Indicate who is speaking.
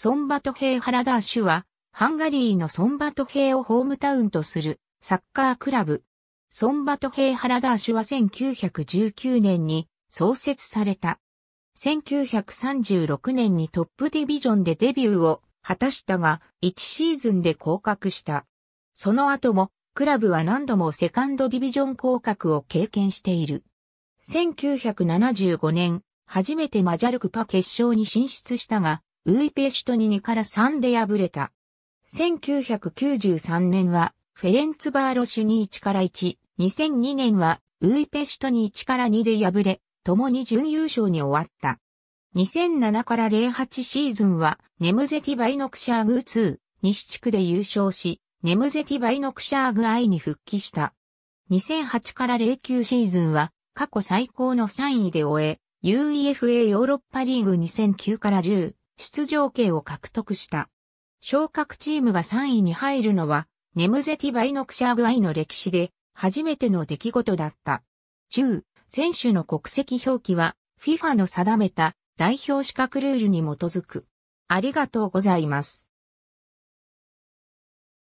Speaker 1: ソンバトヘイ・ハラダーシュは、ハンガリーのソンバ
Speaker 2: トヘイをホームタウンとするサッカークラブ。ソンバトヘイ・ハラダーシュは1919年に創設された。1936年にトップディビジョンでデビューを果たしたが、1シーズンで降格した。その後も、クラブは何度もセカンドディビジョン降格を経験している。1975年、初めてマジャルクパ決勝に進出したが、ウイペシュトに2から3で敗れた。1993年は、フェレンツバーロシュに1から1、2002年は、ウイペシュトに1から2で敗れ、共に準優勝に終わった。2007から08シーズンは、ネムゼティバイノクシャーグ2、西地区で優勝し、ネムゼティバイノクシャーグ I に復帰した。2008から09シーズンは、過去最高の3位で終え、UEFA ヨーロッパリーグ2009から10、出場権を獲得した。昇格チームが3位に入るのは、ネムゼティバイノクシャーグアイの歴史で初めての出来事だった。10、選手の国籍表記は FIFA の定めた代表資格ル
Speaker 1: ールに基づく。ありがとうございます。